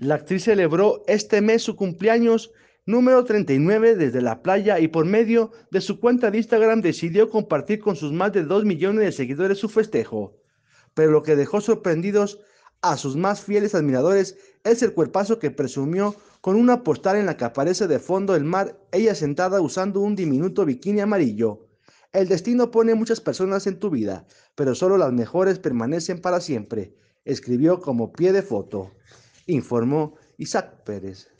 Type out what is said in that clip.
La actriz celebró este mes su cumpleaños número 39 desde la playa y por medio de su cuenta de Instagram decidió compartir con sus más de 2 millones de seguidores su festejo. Pero lo que dejó sorprendidos a sus más fieles admiradores es el cuerpazo que presumió con una postal en la que aparece de fondo el mar, ella sentada usando un diminuto bikini amarillo. El destino pone muchas personas en tu vida, pero solo las mejores permanecen para siempre, escribió como pie de foto informó Isaac Pérez.